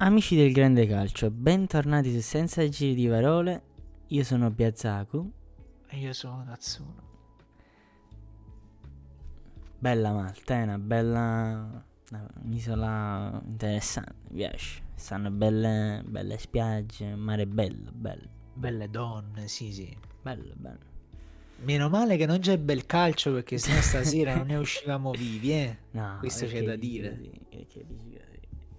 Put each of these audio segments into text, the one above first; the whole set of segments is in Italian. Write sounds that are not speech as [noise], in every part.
Amici del grande calcio, bentornati su Senza Giri di Parole, io sono Biazaku. E io sono Natsuno. Bella Malta, è una bella... un'isola interessante, mi piace. Stanno belle, belle spiagge, mare bello, bello. Belle donne, sì sì. Bello, bello. Meno male che non c'è bel calcio perché sennò stasera [laughs] non ne uscivamo vivi, eh. No, Questo c'è da dire. Perché, perché, perché,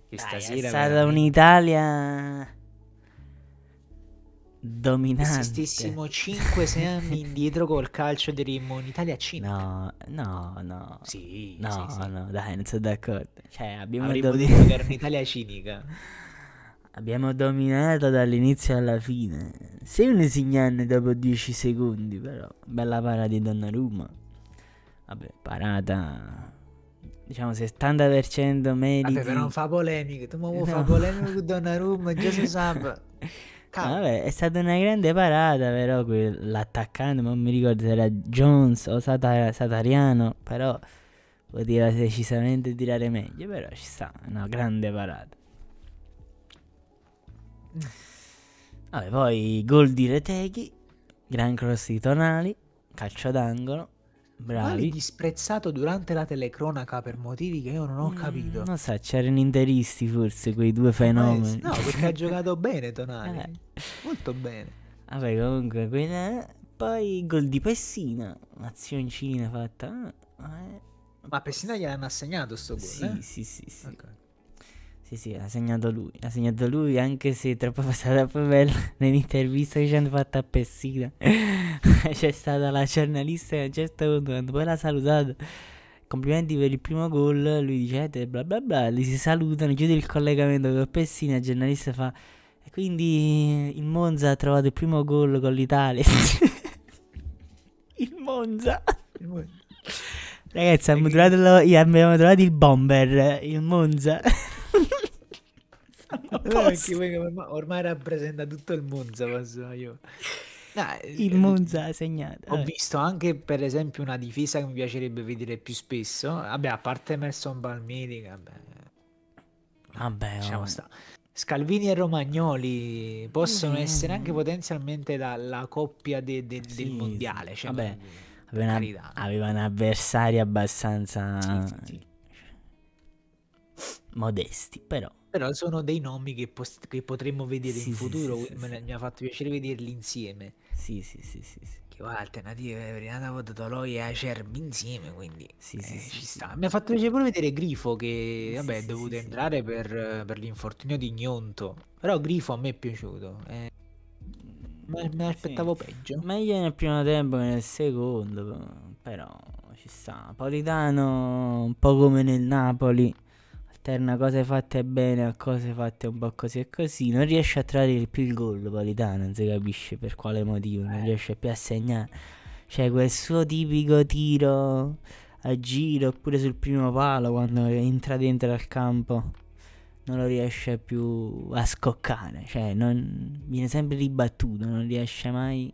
che Dai, stasera è stata veramente... un'Italia dominante. Se stessimo 5-6 anni indietro col calcio diremmo un'Italia Cina. No, no, no. Sì, no, sì, sì. no, dai, non sono d'accordo. Cioè, abbiamo Avremmo domin- che era un'Italia cinica. [laughs] Abbiamo dominato dall'inizio alla fine. Sei un segnano dopo 10 secondi, però. Bella parata di Donnarumma. Vabbè, parata diciamo, se stanno dicendo meriti... Vabbè, però non fa polemiche, tu non vuoi fare polemiche con Donnarumma, già si sa. Vabbè, è stata una grande parata, però, l'attaccante, non mi ricordo se era Jones o Sata Satariano, però poteva decisamente tirare meglio, però ci sta, una grande parata. Vabbè, poi gol di Reteghi, gran cross di Tonali, calcio d'angolo, Bravi. disprezzato durante la telecronaca per motivi che io non ho mm, capito. Non so, c'erano interisti forse quei due eh, fenomeni. no, perché ha giocato [laughs] bene Tonali. Eh. Molto bene. Vabbè, comunque, quella... poi gol di Pessina, azioncina fatta. Eh, eh. Ma Pessina gliel'hanno assegnato sto gol? Sì, eh? sì, sì, sì. Okay. Sì, sì, ha segnato lui. Ha segnato lui anche se troppo [laughs] proprio bella nell'intervista che ci hanno fatto a Pessina. [laughs] C'è stata la giornalista che a un certo punto, quando poi l'ha salutato, complimenti per il primo gol, lui dice eh, bla bla bla, li si salutano, chiude il collegamento con Pessina, il giornalista fa... E quindi il Monza ha trovato il primo gol con l'Italia. [laughs] il Monza. Il Monza. Ragazzi, abbiamo trovato, lo, abbiamo trovato il bomber, il Monza posto. ormai rappresenta tutto il Monza, posso io. Ah, il eh, Monza ha segnato. Ho eh. visto anche, per esempio, una difesa che mi piacerebbe vedere più spesso. Vabbè, a parte Merson Palmieri, vabbè. Vabbè, diciamo sta. Scalvini e Romagnoli possono mm. essere anche potenzialmente la, la coppia de, de, sì, del mondiale. Cioè, vabbè, aveva, una, aveva un avversario abbastanza sì, sì, modesti, però. Però sono dei nomi che, post- che potremmo vedere sì, in sì, futuro, sì, mi ha fatto piacere vederli insieme. Sì, sì, sì, sì. Che va, alternative, Renata Podotolo e Acerbi insieme, quindi eh, ci sta. Mi ha fatto piacere pure vedere Grifo che, vabbè, è dovuto entrare per, per, l'infortunio di Gnonto. Però Grifo a me è piaciuto. Eh, ma me aspettavo peggio. Meglio nel primo tempo che nel secondo, però ci sta. Politano un po' come nel Napoli alterna cose fatte bene a cose fatte un po' così e così, non riesce a trarre più il gol Qualità, non si capisce per quale motivo, non eh. riesce più a segnare. Cioè quel suo tipico tiro a giro oppure sul primo palo quando entra dentro al campo non lo riesce più a scoccare, cioè non, viene sempre ribattuto, non riesce mai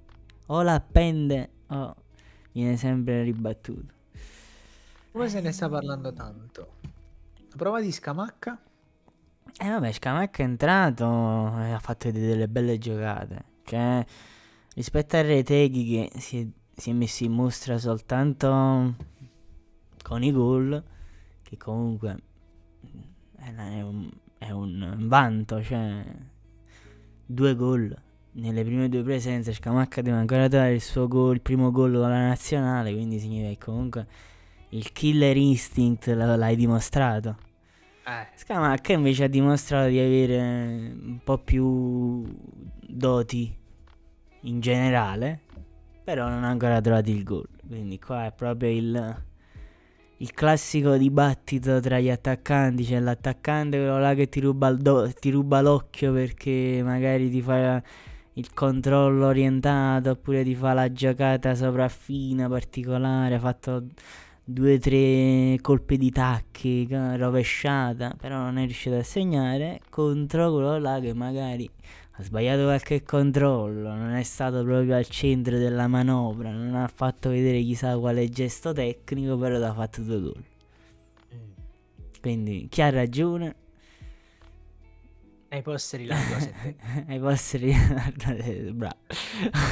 o l'appende o viene sempre ribattuto. Come se ne eh. sta parlando tanto? prova di Scamacca? Eh vabbè, Scamacca è entrato e ha fatto delle belle giocate. Cioè, rispetto a Reteghi che si è, si è messo in mostra soltanto con i gol, che comunque è, è, un, è un vanto, cioè due gol nelle prime due presenze Scamacca deve ancora dare il suo gol, il primo gol con la nazionale, quindi significa che comunque il killer instinct l'hai dimostrato. Eh. Scamacca invece ha dimostrato di avere un po' più doti in generale, però non ha ancora trovato il gol. Quindi qua è proprio il, il classico dibattito tra gli attaccanti. C'è cioè l'attaccante quello là che ti ruba, do, ti ruba, l'occhio perché magari ti fa il controllo orientato oppure ti fa la giocata sopraffina particolare, ha fatto due o tre colpi di tacchi, rovesciata, però non è riuscito a segnare, contro quello là che magari ha sbagliato qualche controllo, non è stato proprio al centro della manovra, non ha fatto vedere chissà quale gesto tecnico, però ha fatto due gol. Mm. Quindi chi ha ragione? Ai posteri largo a 7. [laughs] Ai posteri bravo.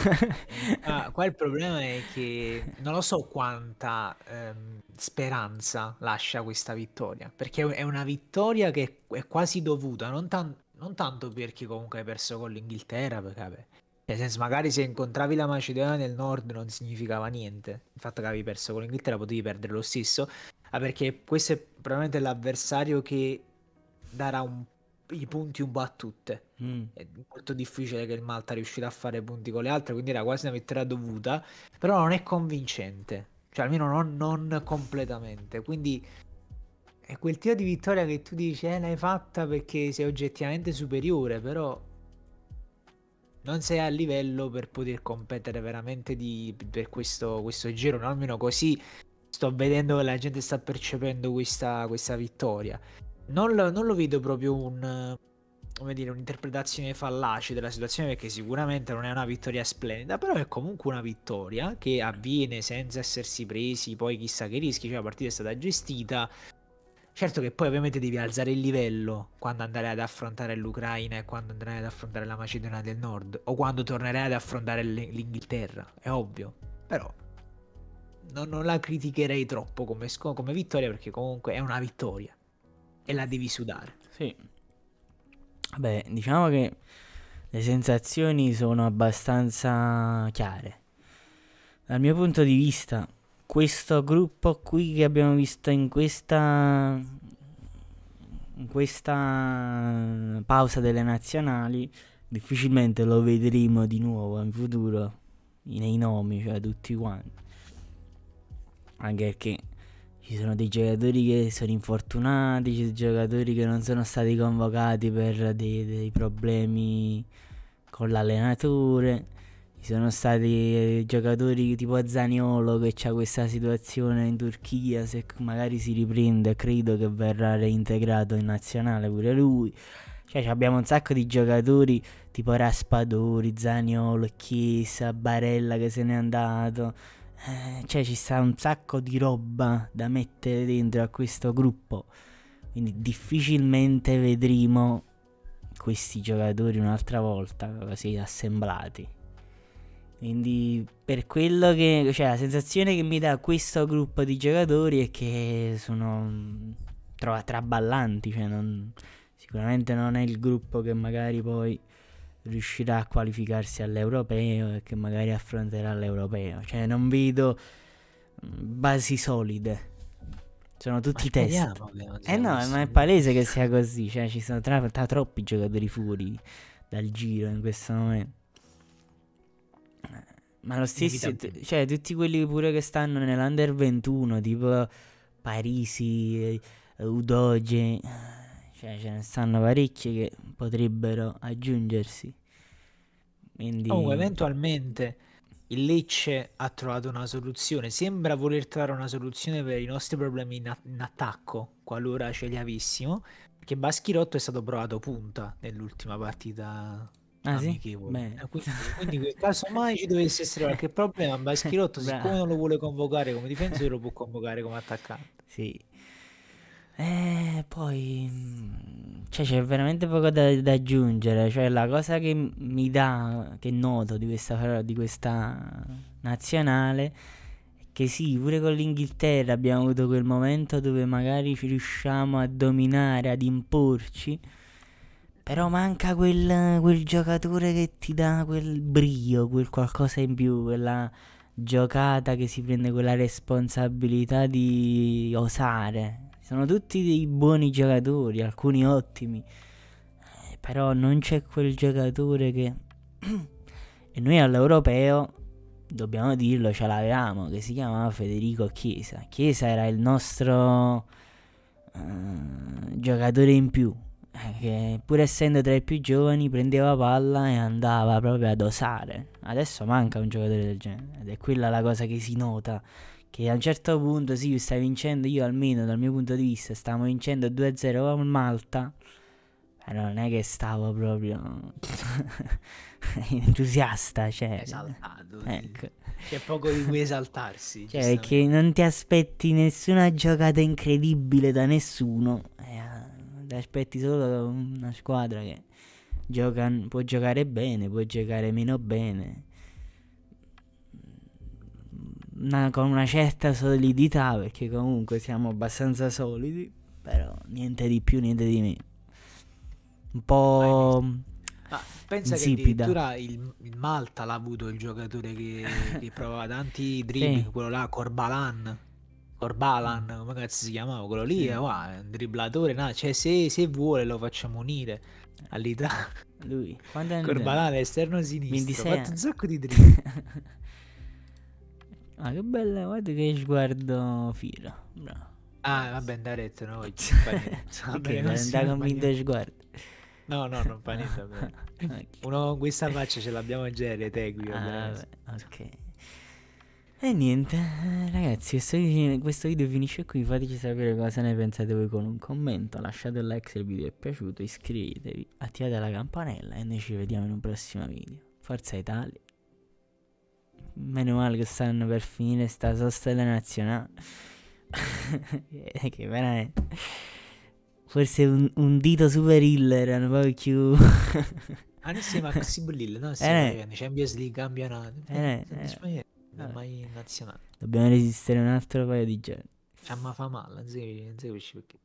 [laughs] ah, qua il problema è che non lo so quanta ehm, speranza lascia questa vittoria, perché è una vittoria che è quasi dovuta, non, tan- non tanto perché comunque hai perso con l'Inghilterra, perché vabbè, nel cioè, senso, magari se incontravi la Macedonia nel Nord non significava niente. Il fatto che avevi perso con l'Inghilterra potevi perdere lo stesso. Ah, perché questo è probabilmente l'avversario che darà un i punti un po' a tutte. Mm. È molto difficile che il Malta riuscirà a fare punti con le altre, quindi era quasi una vittoria dovuta, però non è convincente, cioè almeno non, non completamente. Quindi è quel tiro di vittoria che tu dici, eh, l'hai fatta perché sei oggettivamente superiore, però non sei a livello per poter competere veramente di, per questo, questo giro, almeno così sto vedendo che la gente sta percependo questa, questa vittoria non lo, non lo vedo proprio un, eh, dire, un'interpretazione fallace della situazione perché sicuramente non è una vittoria splendida, però è comunque una vittoria che avviene senza essersi presi poi chissà che rischi, cioè la partita è stata gestita. Certo che poi ovviamente devi alzare il livello quando andrai ad affrontare l'Ucraina e quando andrai ad affrontare la Macedonia del Nord o quando tornerai ad affrontare l'Inghilterra, è ovvio, però non, non la criticherei troppo come, come vittoria perché comunque è una vittoria e la devi sudare. Sì. Vabbè, diciamo che le sensazioni sono abbastanza chiare. Dal mio punto di vista, questo gruppo qui che abbiamo visto in questa in questa pausa delle nazionali difficilmente lo vedremo di nuovo in futuro nei nomi, cioè tutti quanti. Anche perché ci sono dei giocatori che sono infortunati, ci sono giocatori che non sono stati convocati per dei, dei problemi con l'allenatore. Ci sono stati eh, giocatori tipo Zaniolo che ha questa situazione in Turchia, se magari si riprende credo che verrà reintegrato in nazionale pure lui. Cioè abbiamo un sacco di giocatori tipo Raspadori, Zaniolo, Chiesa, Barella che se n'è andato. Eh, cioè ci sta un sacco di roba da mettere dentro a questo gruppo. Quindi difficilmente vedremo questi giocatori un'altra volta così assemblati. Quindi per quello che... Cioè la sensazione che mi dà questo gruppo di giocatori è che sono... Mm, trova traballanti, cioè non, sicuramente non è il gruppo che magari poi riuscirà a qualificarsi all'europeo e che magari affronterà l'europeo. Cioè, non vedo mm, basi solide. Sono tutti test. Eh no, ma è palese che sia così. Cioè, ci sono tra, tra troppi giocatori fuori dal giro in questo momento. Ma lo stesso, cioè, tutti quelli pure che stanno nell'under 21, tipo Parisi, eh, Udoge. Cioè, ce ne stanno parecchie che potrebbero aggiungersi. Quindi... Oh, eventualmente il Lecce ha trovato una soluzione. Sembra voler trovare una soluzione per i nostri problemi in, a- in attacco, qualora ce li avessimo. Perché Baschirotto è stato provato punta nell'ultima partita ah, Sì? Eh, quindi, quindi nel caso mai ci dovesse essere qualche problema, Baschirotto, [laughs] siccome non lo vuole convocare come difensore, lo può convocare come attaccante. Sì. Eh, poi mm, cioè, c'è veramente poco da, da, aggiungere. Cioè, la cosa che mi dà, che noto di questa, di questa nazionale è che sì, pure con l'Inghilterra abbiamo avuto quel momento dove magari ci riusciamo a dominare, ad imporci. Però manca quel, quel giocatore che ti dà quel brio, quel qualcosa in più, quella giocata che si prende quella responsabilità di osare sono tutti dei buoni giocatori, alcuni ottimi. Eh, però non c'è quel giocatore che... [clears throat] e noi all'europeo, dobbiamo dirlo, ce l'avevamo, che si chiamava Federico Chiesa. Chiesa era il nostro uh, giocatore in più, eh, che pur essendo tra i più giovani prendeva palla e andava proprio ad osare. Adesso manca un giocatore del genere ed è quella la cosa che si nota che a un certo punto sì, stai vincendo, io almeno dal mio punto di vista stavo vincendo 2-0 con Malta, ma non è che stavo proprio [laughs] entusiasta, cioè... Esaltato, ecco. C'è poco di cui esaltarsi. cioè, che non ti aspetti nessuna giocata incredibile da nessuno, eh, eh, ti aspetti solo una squadra che gioca, può giocare bene, può giocare meno bene una, con una certa solidità perché comunque siamo abbastanza solidi, però niente di più, niente di meno. Un po'... Ma pensa insipida. che addirittura il, il Malta l'ha avuto il giocatore che, [laughs] che provava tanti dribbling, sì. quello là, Corbalan. Corbalan, mm. come cazzo si chiamava quello lì? Sì. Wow, eh, un dribblatore, no, cioè se, se vuole lo facciamo unire all'Italia. Lui, quando è [laughs] Corbalan, andato? esterno sinistro, 26 ha fatto un sacco di dribbling. [laughs] Ah, che bella, guarda che sguardo fiero. Bravo. Ah, vabbè, andarete noi. [laughs] Vabbè, non sta convinto il sguardo. No, no, non fa niente. okay. Uno con questa faccia ce l'abbiamo già, le tegui. Ah, ok. E niente, ragazzi, questo video, finisce qui, fateci sapere cosa ne pensate voi con un commento, lasciate un like se il video è piaciuto, iscrivetevi, attivate la campanella e noi ci vediamo in un prossimo video. Forza Italia! meno male che stanno per finire sta sosta della nazionale. [laughs] che veramente... Forse un, un dito super healer hanno proprio più... ah, noi siamo a Possible Hill, no? Eh, siamo eh, Champions League, campionato. Eh, eh, ormai eh. nazionale. Dobbiamo resistere un altro paio di giorni. Ah, ma fa male, non si capisce perché.